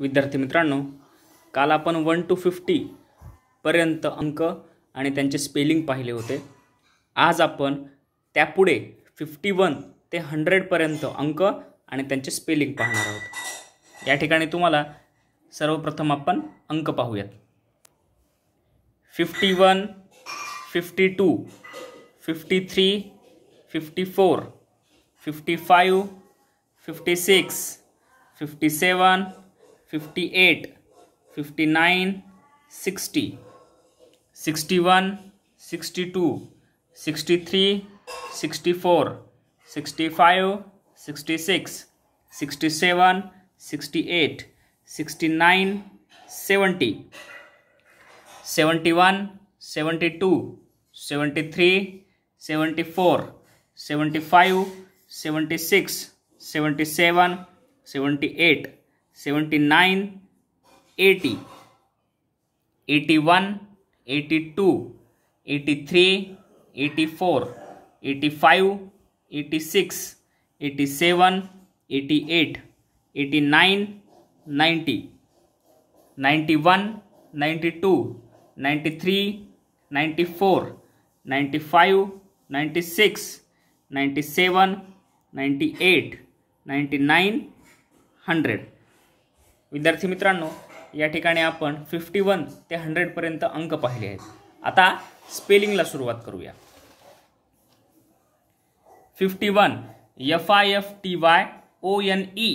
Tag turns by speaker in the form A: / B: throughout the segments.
A: विद्यार्थी मित्रांनो काल आपण वन टू फिफ्टीपर्यंत अंक आणि त्यांचे स्पेलिंग पाहिले होते आज आपण त्यापुढे फिफ्टी वन ते हंड्रेडपर्यंत अंक आणि त्यांचे स्पेलिंग पाहणार आहोत या ठिकाणी तुम्हाला सर्वप्रथम आपण अंक पाहूयात fifty one fifty two fifty three fifty four fifty five fifty six fifty seven fifty eight fifty nine sixty sixty one sixty two sixty three sixty four sixty five sixty six sixty seven sixty eight sixty nine seventy seventy one seventy two seventy three seventy four seventy five seventy six seventy seven seventy eight 79, 80, 81, 82, 83, 84, 85, 86, 87, 88, 89, 90, 91, 92, 93, 94, 95, 96, 97, 98, 99, 100. विद्यार्थी मित्रांनो या ठिकाणी आपण fifty one ते हंड्रेडपर्यंत अंक पाहिले आहेत आता स्पेलिंगला सुरुवात करूया fifty one F I F T Y O N E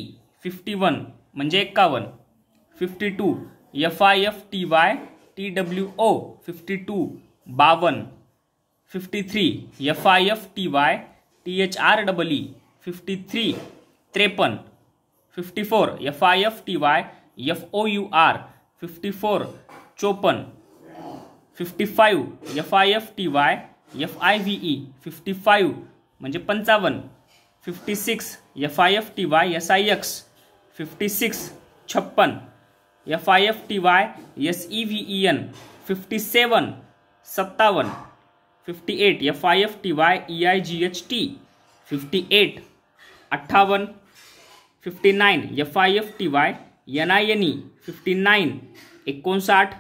A: fifty one म्हणजे एक्कावन्न fifty two F I F T Y T W O fifty two बावन्न fifty three F I F T Y T H R double E fifty three त्रेपन्न fifty four F I F T Y F O U R fifty four चौपन fifty five F I F T Y F I V E fifty five म्हणजे fifty six F I F T Y S I X fifty six छप्पन F I F T Y S E V E N fifty seven सत्तावन fifty eight F I F T Y E I G H T fifty eight अट्ठावन fifty nine F I F T Y N I N E fifty nine एकोणसाठ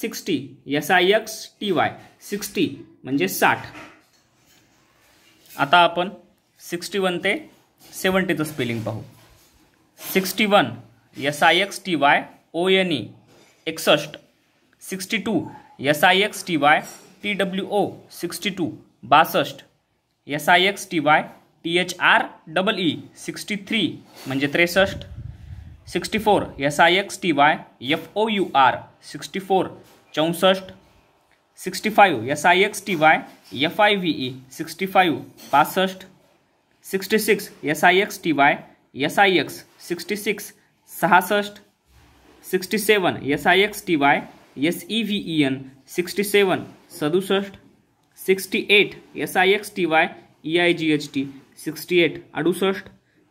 A: sixty S I X T Y sixty म्हणजे साठ आता आपण sixty one ते सेवन्टीचं spelling पाहू sixty one S I X T Y O N E एकसष्ट sixty two S I X T Y T W O sixty two बासष्ट S I X T Y T H R double E sixty three मजे त्रेसठ sixty four S I X T Y F O U R sixty four चौसष्ट sixty five S I X T Y F I V E sixty five पास sixty six S I X T Y S I X sixty six सहास sixty seven S I X T Y S E V E N sixty seven सदुसष्ट sixty eight S I X T Y E I G H T sixty eight अडुसष्ट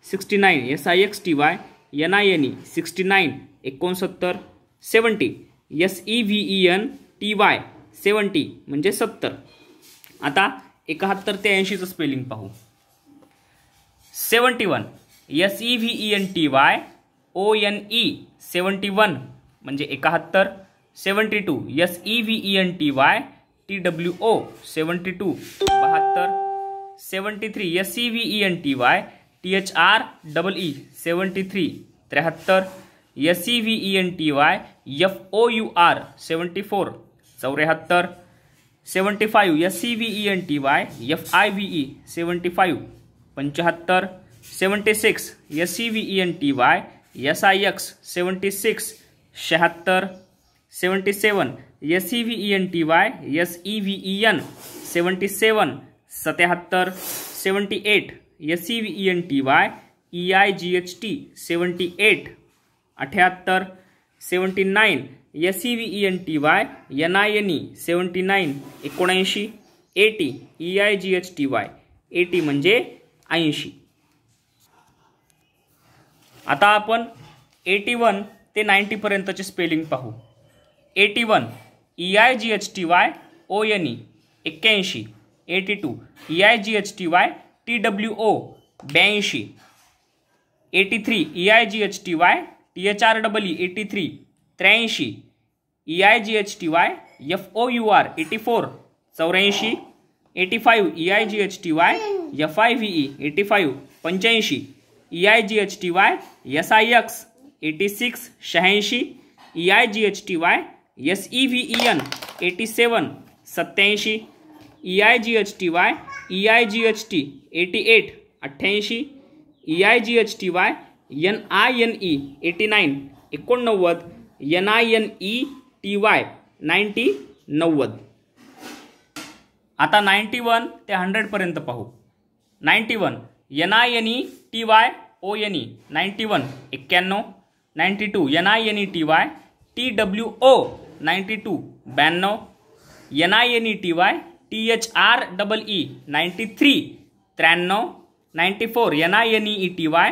A: sixty nine S I X T Y N I N E sixty nine एकोणसत्तर seventy S E V E N T Y seventy म्हणजे सत्तर आता एकाहत्तर ते ऐंशीचं spelling पाहू seventy one S E V E N T Y O N E seventy one म्हणजे एकाहत्तर seventy two S E V E N T Y T W O seventy two बहात्तर seventy three S C V E N T Y T H R double E seventy three त्रेहत्तर S C e V E e N T Y F O U R seventy four चौरेहत्तर seventy five S C V E N T Y F I V E seventy five पंचहत्तर seventy six S C V E N T Y S I X seventy six छिहत्तर seventy seven S C V E N T Y S E V E N seventy seven सत्याहत्तर seventy eight S E E N T Y E I G H T seventy eight अठ्याहत्तर seventy nine S E E N T Y N I N E seventy nine एकोणऐंशी eighty E I G H T Y eighty म्हणजे ऐंशी आता आपण eighty one ते नाईन्टीपर्यंतचे spelling पाहू eighty one E I G H T Y O N E एक्क्याऐंशी eighty two E I G H T Y T W O बयाऐंशी eighty three E I G H T Y T H R double E eighty three त्र्याऐंशी E I G H T Y F O U R eighty four चौऱ्याऐंशी eighty five E I G H T Y F I V E eighty five पंच्याऐंशी E I G H T Y S I X eighty six शहाऐंशी E I G H T Y S E V E N eighty seven सत्त्याऐंशी E I G H T Y E I G H T eighty eight अठ्ठ्याऐंशी E I G H T Y N I N E eighty nine एकोणनव्वद N I N E T Y ninety नव्वद आता ninety one ते हंड्रेडपर्यंत पाहू ninety one N I N E T Y O N E ninety one एक्क्याण्णव ninety two N I N E T Y T W O ninety two ब्याण्णव N I N E T Y T H R double E ninety three त्र्याण्णव ninety four N I N E T Y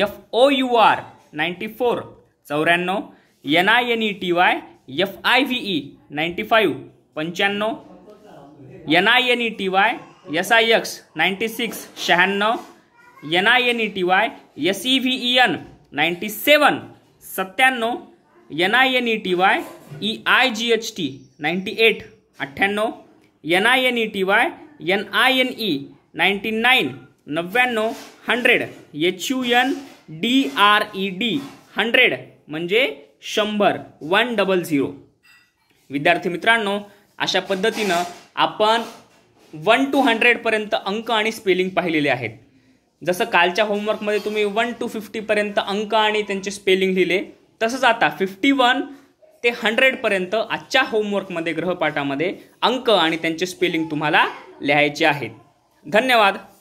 A: F O U R ninety four चौऱ्याण्णव N I N E T Y F I V E ninety five पंच्याण्णव N I N E T Y S I X ninety six शहाण्णव N I N E T Y S E V E N ninety seven सत्त्याण्णव N I N E T Y E I G H T ninety eight अठ्ठ्याण्णव N I N E T Y N I N E ninety nine नव्याण्णव hundred H U N D R E D hundred म्हणजे शंभर one double zero विद्यार्थी मित्रांनो अशा पद्धतीनं आपण one two हंड्रेडपर्यंत अंक आणि स्पेलिंग पाहिलेले आहेत जसं कालच्या होमवर्कमध्ये तुम्ही वन टू फिफ्टीपर्यंत अंक आणि त्यांचे स्पेलिंग लिहिले तसंच आता फिफ्टी वन ते हंड्रेडपर्यंत आजच्या होमवर्कमध्ये ग्रहपाठामध्ये अंक आणि त्यांचे स्पेलिंग तुम्हाला लिहायचे आहेत धन्यवाद